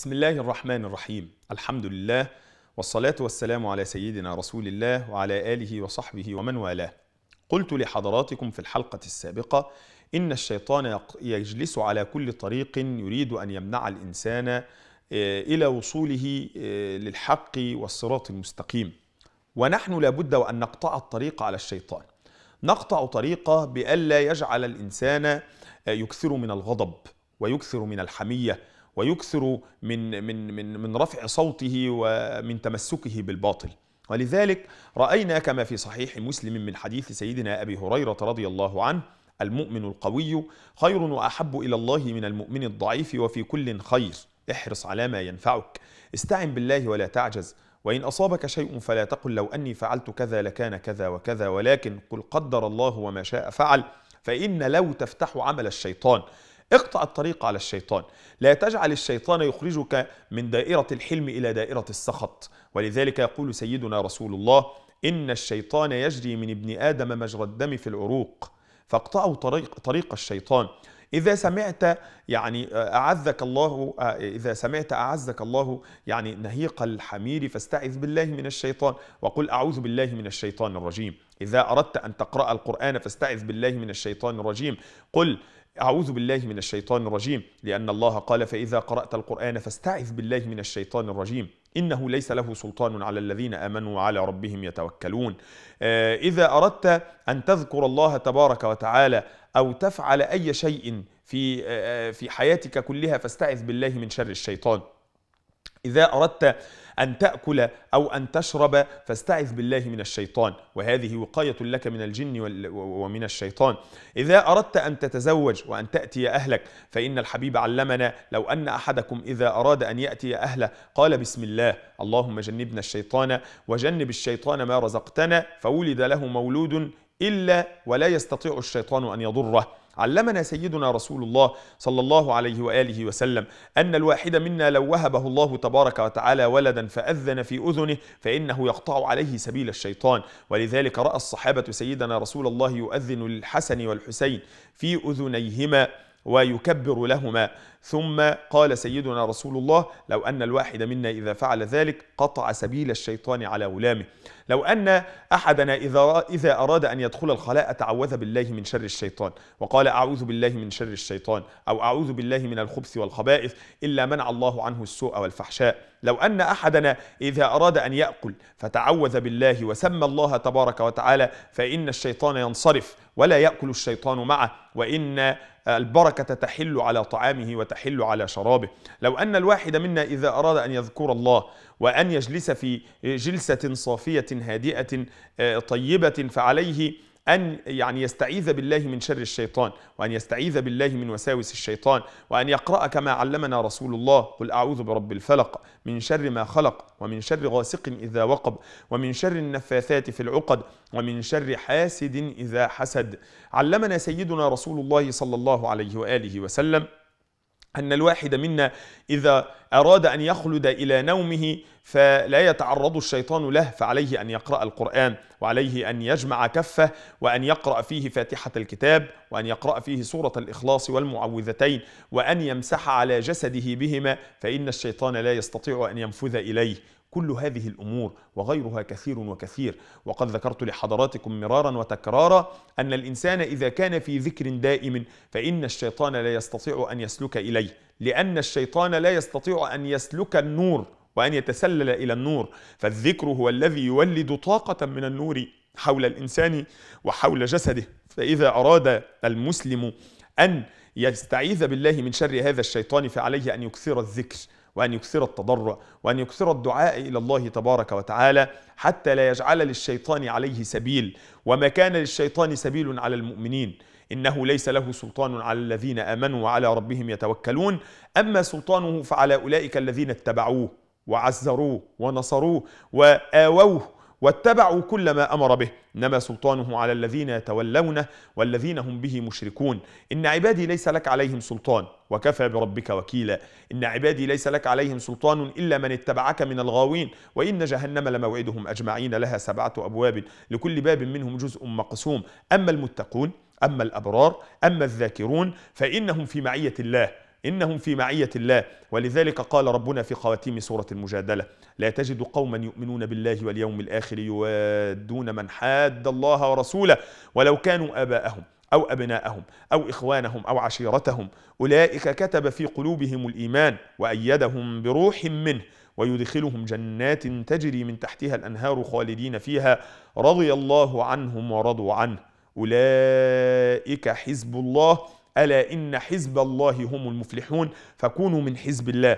بسم الله الرحمن الرحيم الحمد لله والصلاة والسلام على سيدنا رسول الله وعلى آله وصحبه ومن والاه قلت لحضراتكم في الحلقة السابقة إن الشيطان يجلس على كل طريق يريد أن يمنع الإنسان آه، إلى وصوله آه، للحق والصراط المستقيم ونحن لابد وأن نقطع الطريق على الشيطان نقطع طريقه بألا يجعل الإنسان آه، يكثر من الغضب ويكثر من الحمية ويكثر من من من من رفع صوته ومن تمسكه بالباطل ولذلك راينا كما في صحيح مسلم من حديث سيدنا ابي هريره رضي الله عنه المؤمن القوي خير واحب الى الله من المؤمن الضعيف وفي كل خير احرص على ما ينفعك استعن بالله ولا تعجز وإن أصابك شيء فلا تقل لو أني فعلت كذا لكان كذا وكذا ولكن قل قدر الله وما شاء فعل فإن لو تفتح عمل الشيطان اقطع الطريق على الشيطان لا تجعل الشيطان يخرجك من دائرة الحلم إلى دائرة السخط ولذلك يقول سيدنا رسول الله إن الشيطان يجري من ابن آدم مجرى الدم في العروق فاقطعوا طريق, طريق الشيطان إذا سمعت يعني آه، أعزك الله آه، إذا سمعت أعزك الله يعني نهيق الحمير فاستعذ بالله من الشيطان وقل أعوذ بالله من الشيطان الرجيم إذا أردت أن تقرأ القرآن فاستعذ بالله من الشيطان الرجيم قل أعوذ بالله من الشيطان الرجيم لأن الله قال فإذا قرأت القرآن فاستعذ بالله من الشيطان الرجيم إنه ليس له سلطان على الذين آمنوا وعلى ربهم يتوكلون آه، إذا أردت أن تذكر الله تبارك وتعالى أو تفعل أي شيء في آه، آه، في حياتك كلها فاستعذ بالله من شر الشيطان إذا أردت أن تأكل أو أن تشرب فاستعذ بالله من الشيطان وهذه وقاية لك من الجن ومن الشيطان إذا أردت أن تتزوج وأن تأتي أهلك فإن الحبيب علمنا لو أن أحدكم إذا أراد أن يأتي أهله قال بسم الله اللهم جنبنا الشيطان وجنب الشيطان ما رزقتنا فولد له مولود إلا ولا يستطيع الشيطان أن يضره علمنا سيدنا رسول الله صلى الله عليه وآله وسلم أن الواحد منا لو وهبه الله تبارك وتعالى ولدا فأذن في أذنه فإنه يقطع عليه سبيل الشيطان ولذلك رأى الصحابة سيدنا رسول الله يؤذن للحسن والحسين في أذنيهما ويكبر لهما ثم قال سيدنا رسول الله لو أن الواحد منا إذا فعل ذلك قطع سبيل الشيطان على غلامه لو أن أحدنا إذا, إذا أراد أن يدخل الخلاء تعوذ بالله من شر الشيطان وقال أعوذ بالله من شر الشيطان أو أعوذ بالله من الخبث والخبائث إلا منع الله عنه السوء والفحشاء لو أن أحدنا إذا أراد أن يأكل فتعوذ بالله وسمى الله تبارك وتعالى فإن الشيطان ينصرف ولا يأكل الشيطان معه وإن البركة تحل على طعامه وتحل على شرابه لو أن الواحد منا إذا أراد أن يذكر الله وأن يجلس في جلسة صافية هادئة آه، طيبة فعليه أن يعني يستعيذ بالله من شر الشيطان وأن يستعيذ بالله من وساوس الشيطان وأن يقرأ كما علمنا رسول الله قل أعوذ برب الفلق من شر ما خلق ومن شر غاسق إذا وقب ومن شر النفاثات في العقد ومن شر حاسد إذا حسد علمنا سيدنا رسول الله صلى الله عليه وآله وسلم أن الواحد منا إذا أراد أن يخلد إلى نومه فلا يتعرض الشيطان له فعليه أن يقرأ القرآن وعليه أن يجمع كفه وأن يقرأ فيه فاتحة الكتاب وأن يقرأ فيه سورة الإخلاص والمعوذتين وأن يمسح على جسده بهما فإن الشيطان لا يستطيع أن ينفذ إليه كل هذه الامور وغيرها كثير وكثير وقد ذكرت لحضراتكم مرارا وتكرارا ان الانسان اذا كان في ذكر دائم فان الشيطان لا يستطيع ان يسلك اليه لان الشيطان لا يستطيع ان يسلك النور وان يتسلل الى النور فالذكر هو الذي يولد طاقه من النور حول الانسان وحول جسده فاذا اراد المسلم ان يستعيذ بالله من شر هذا الشيطان فعليه ان يكثر الذكر وأن يكثر التضرع وأن يكثر الدعاء إلى الله تبارك وتعالى حتى لا يجعل للشيطان عليه سبيل وما كان للشيطان سبيل على المؤمنين إنه ليس له سلطان على الذين آمنوا وعلى ربهم يتوكلون أما سلطانه فعلى أولئك الذين اتبعوه وعزروه ونصروه وآووه واتبعوا كل ما أمر به إنما سلطانه على الذين يتولونه والذين هم به مشركون إن عبادي ليس لك عليهم سلطان وكفى بربك وكيلا إن عبادي ليس لك عليهم سلطان إلا من اتبعك من الغاوين وإن جهنم لموعدهم أجمعين لها سبعة أبواب لكل باب منهم جزء مقسوم أما المتقون أما الأبرار أما الذاكرون فإنهم في معية الله إنهم في معية الله ولذلك قال ربنا في خواتيم سورة المجادلة لا تجد قوما يؤمنون بالله واليوم الآخر يوادون من حاد الله ورسوله ولو كانوا آباءهم أو أبناءهم أو إخوانهم أو عشيرتهم أولئك كتب في قلوبهم الإيمان وأيدهم بروح منه ويدخلهم جنات تجري من تحتها الأنهار خالدين فيها رضي الله عنهم ورضوا عنه أولئك حزب الله ألا إن حزب الله هم المفلحون فكونوا من حزب الله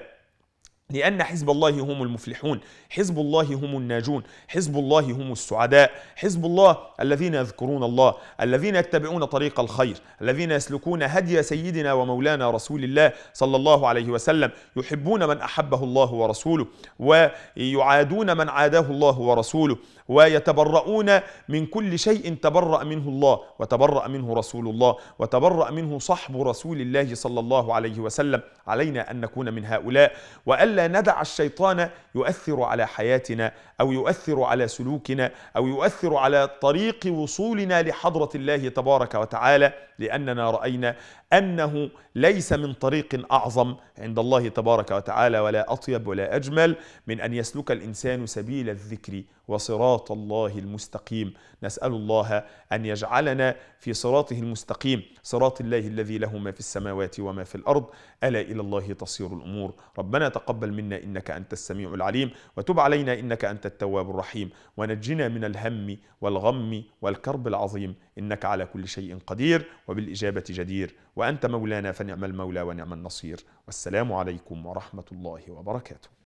لأن حزب الله هم المفلحون حزب الله هم الناجون حزب الله هم السعداء حزب الله الذين يذكرون الله الذين يتبعون طريق الخير الذين يسلكون هدي سيدنا ومولانا رسول الله صلى الله عليه وسلم يحبون من أحبه الله ورسوله ويعادون من عاداه الله ورسوله ويتبرؤون من كل شيء تبرأ منه الله وتبرأ منه رسول الله وتبرأ منه صحب رسول الله صلى الله عليه وسلم علينا أن نكون من هؤلاء وألا ندع الشيطان يؤثر على حياتنا أو يؤثر على سلوكنا أو يؤثر على طريق وصولنا لحضرة الله تبارك وتعالى لأننا رأينا أنه ليس من طريق أعظم عند الله تبارك وتعالى ولا أطيب ولا أجمل من أن يسلك الإنسان سبيل الذكر وصراط الله المستقيم نسأل الله أن يجعلنا في صراطه المستقيم صراط الله الذي له ما في السماوات وما في الأرض ألا إلى الله تصير الأمور ربنا تقبل منا إنك أنت السميع العليم وتب علينا إنك أنت التواب الرحيم ونجنا من الهم والغم والكرب العظيم إنك على كل شيء قدير وبالإجابة جدير وأنت مولانا فنعم المولى ونعم النصير والسلام عليكم ورحمة الله وبركاته